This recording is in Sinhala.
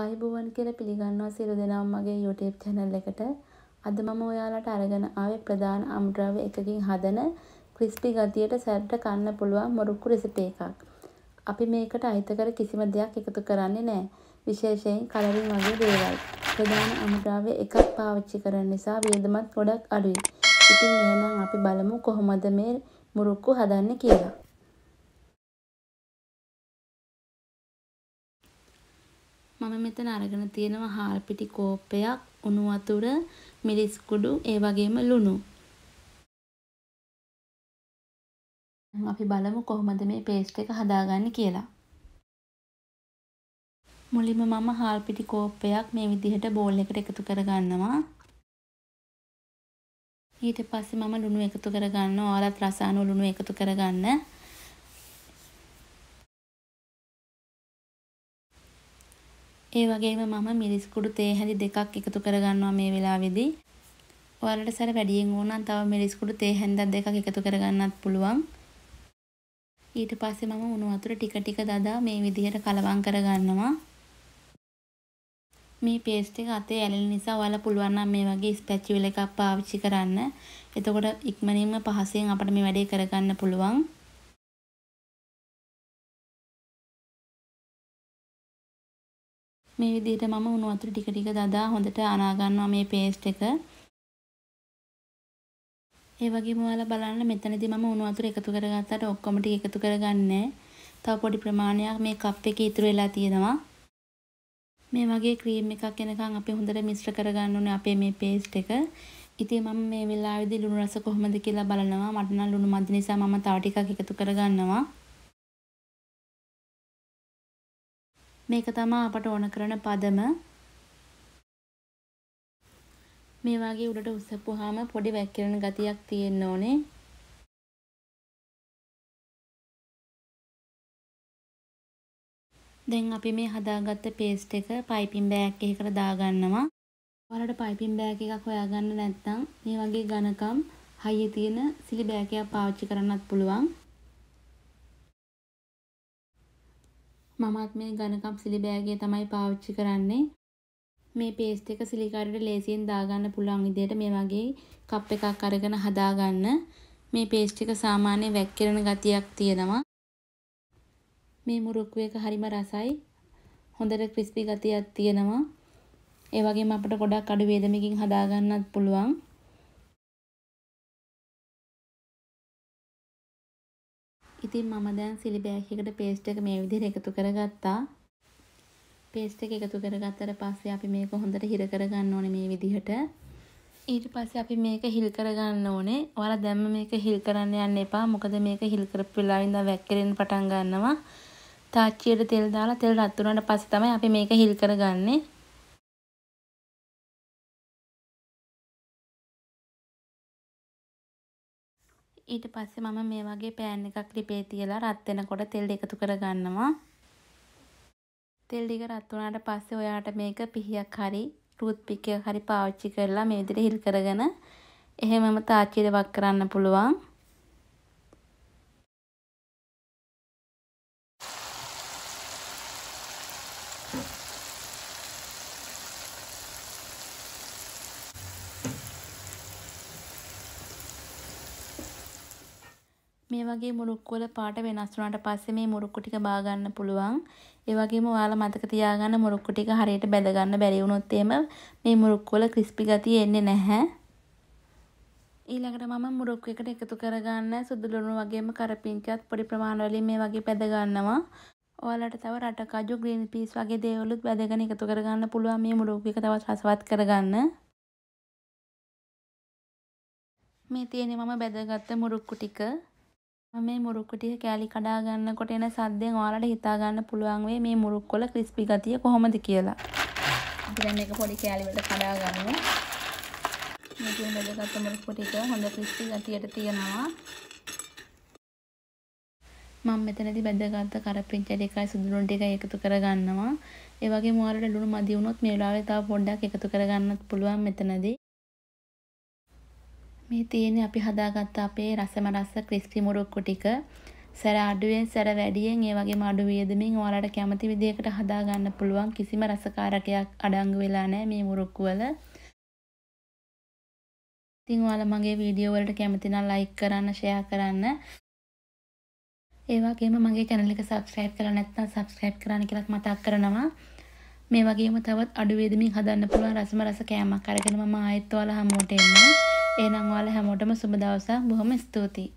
ආයුබෝවන් කියලා පිළිගන්නවා සියලු දෙනාම මගේ YouTube channel එකට. අද මම ඔයාලට අරගෙන ආවේ ප්‍රධාන අම්ද්‍රව්‍ය එකකින් හදන ක්‍රිස්පි ගතියට සැරට කන්න පුළුවන් මොරුක්කු රෙසිපි එකක්. අපි මේකට අහිතකර කිසිම දෙයක් එකතු කරන්නේ නැහැ. විශේෂයෙන් කලරින් වගේ දේවල්. ප්‍රධාන අම්ද්‍රව්‍ය එකක් පාවිච්චි කරන නිසා වියදමත් ගොඩක් අඩුයි. ඉතින් එහෙනම් අපි බලමු කොහොමද මේ මුරුක්කු හදන්නේ කියලා. මම මෙතන අරගෙන තියෙනවා හාල් පිටි කෝප්පයක්, උණු වතුර, මිරිස් කුඩු, ඒ වගේම ලුණු. අපි බලමු කොහොමද මේ පේස්ට් එක හදාගන්නේ කියලා. මුලින්ම මම හාල් පිටි කෝප්පයක් මේ විදිහට බෝල් එකට එකතු කරගන්නවා. ඊට පස්සේ මම ලුණු එකතු කරගන්නවා. ඔයාලත් රසායන ලුණු එකතු කරගන්න. ඒ වගේම මම මිරිස් කුඩු තේ හැඳි දෙකක් එකතු කරගන්නවා මේ වෙලාවේදී. ඔයාලට සර වැඩියෙන් ඕන නම් තව මිරිස් කුඩු තේ හැන්දක් දෙකක් එකතු කරගන්නත් පුළුවන්. ඊට පස්සේ මම උණු වතුර ටික ටික දදා මේ විදිහට කලවම් කරගන්නවා. මේ පේස්ට් එක අතේ ඇලෙන නිසා ඔයාලා පුළුවන් නම් මේ වගේ ස්පැචුලා එකක් පාවිච්චි කරන්න. එතකොට ඉක්මනින්ම පහසෙන් අපිට මේ වැඩේ කරගන්න පුළුවන්. මේ විදිහට මම උණු වතුර ටික ටික දදා හොඳට අනා ගන්නවා මේ පේස්ට් එක. ඒ වගේම ඔයාලා බලන්න මෙතනදී මම උණු වතුර එකතු කරගත්තාට ඔක්කොම ටික එකතු කරගන්නේ. තව පොඩි ප්‍රමාණයක් මේ කප් එකේ ඉතුරු වෙලා තියෙනවා. මේ වගේ ක්‍රීම් එකක් එනකන් අපි හොඳට මිශ්‍ර කරගන්න ඕනේ අපේ මේ පේස්ට් එක. ඉතින් මම මේ වෙලාවේදී ලුණු රස කොහොමද කියලා බලනවා. මට නම් ලුණු මදි නිසා මම තව ටිකක් එකතු කරගන්නවා. මේක තමා අපට ඕන කරන පදම මේ වගේ උඩට උස්සපුවාම පොඩි වැක්කිරෙන ගතියක් තියෙන්න ඕනේ දැන් අපි මේ හදාගත්ත පේස්ට් එක පයිපින් බෑග් එකකට දාගන්නවා ඔයාලට පයිපින් බෑග් එකක් හොයාගන්න නැත්නම් මේ වගේ ඝනකම් හයිය තියෙන සිලි බෑගයක් පාවිච්චි කරන්නත් පුළුවන් මමත් මේ ඝනකම් සිලි බෑගය තමයි පාවිච්චි කරන්නේ. මේ පේස්ට් එක සිලිකාරයට ලේසියෙන් දාගන්න පුළුවන් විදිහට මේ වගේ කප් එකක් අරගෙන හදාගන්න. මේ පේස්ට් එක සාමාන්‍ය වැක්කිරෙන ගතියක් තියෙනවා. මේ මුරුක්කු එක හරිම රසයි. හොඳට ක්‍රිස්පි ගතියක් තියෙනවා. ඒ වගේම අපිට ගොඩක් අඩු වේදමකින් හදාගන්නත් පුළුවන්. ඉතින් මම දැන් සිලි බෑග් එකට පේස්ට් එක මේ විදිහට එකතු කරගත්තා. පේස්ට් එක එකතු කරගත්තට පස්සේ අපි මේක හොඳට හිර කරගන්න ඕනේ මේ විදිහට. ඊට පස්සේ අපි මේක හිල් කරගන්න ඕනේ. ඔයාලා දැම්ම මේක හිල් කරන්න යන්න එපා. මොකද මේක හිල් කරපු වෙලාවෙ ඉඳන් වැක්කිරෙන්න පටන් ගන්නවා. තාච්චියට තෙල් දාලා තෙල් රත් වුණාට පස්සේ තමයි අපි මේක හිල් කරගන්නේ. ඊට පස්සේ මම මේ වගේ පෑන් එකක් ලිපේ තියලා රත් වෙනකොට තෙල් එකතු කරගන්නවා. තෙල් ටික රත් වුණාට පස්සේ ඔයාට මේක පිහියක් හරි ටූත් පික් එකක් හරි පාවිච්චි කරලා මේ විදිහට හිල් කරගෙන එහෙමම තාච්චියට වක් කරන්න පුළුවන්. මේ වගේ මුරුක්කු වල පාට වෙනස් වුණාට පස්සේ මේ මුරුක්කු ටික බා ගන්න පුළුවන්. ඒ වගේම ඔයාලා මතක තියාගන්න මුරුක්කු ටික හරියට බැඳ ගන්න බැරි වුණොත් එහෙම මේ මුරුක්කු වල ක්‍රිස්පි ගතිය එන්නේ නැහැ. ඊළඟට මම මුරුක්කු එකට එකතු කරගන්න සුදු ලුණු වගේම කරපිංචත් පොඩි ප්‍රමාණ වලින් මේ වගේ බැඳ ගන්නවා. ඔයාලට තව රට කජු ග්‍රීන් පීස් වගේ දේවලුත් බැඳගෙන එකතු කරගන්න පුළුවන් මේ මුරුක්කු එක තවත් රසවත් කරගන්න. මේ තියෙන මම බැදගත්ත මුරුක්කු ටික මේ මුරුක්කු ටික කෑලි කඩා ගන්නකොට එන සද්දෙන් ඔයාලට හිතා ගන්න පුළුවන් වෙයි මේ මුරුක්කු වල ක්‍රිස්පි ගතිය කොහොමද කියලා. අපි දැන් මේක පොඩි කෑලි වලට කඩා ගන්නවා. මේ කියන බෙදගත්තු මුරුක්කු ටික හොඳ ක්‍රිස්පි ගතියට තියනවා. මම මෙතනදී බැදගත් කරපිංචා ටිකයි සුදුලුණු ටික එකතු කරගන්නවා. ඒ වගේම ඔයාලට ලුණු මදි වුණොත් මේ වෙලාවේ තව පොඩ්ඩක් එකතු කරගන්නත් පුළුවන් මෙතනදී. මේ තියෙන්නේ අපි හදාගත්ත අපේ රසම රස ක්‍රිස්පි මුරුක්කු ටික. සැර අඩුවෙන් සැර වැඩියෙන් ඒ වගේම අඩු වියදමින් ඔයාලට කැමති විදිහකට හදාගන්න පුළුවන් කිසිම රසකාරකයක් අඩංගු වෙලා නැහැ මේ මුරුක්කු වල. ඉතින් ඔයාලා මගේ වීඩියෝ වලට කැමති නම් ලයික් කරන්න, ෂෙයා කරන්න. ඒ වගේම මගේ channel එක subscribe කරලා නැත්නම් subscribe කරන්න කියලාත් මතක් කරනවා. මේ වගේම තවත් අඩු වියදමින් හදන්න පුළුවන් රසම රස කෑමක් අරගෙන මම ආයෙත් ඔයාලා හමුවට එන්නම්. ඒනංවාල හැමෝටම සුබ දවසක් බොහොම ස්තුතියි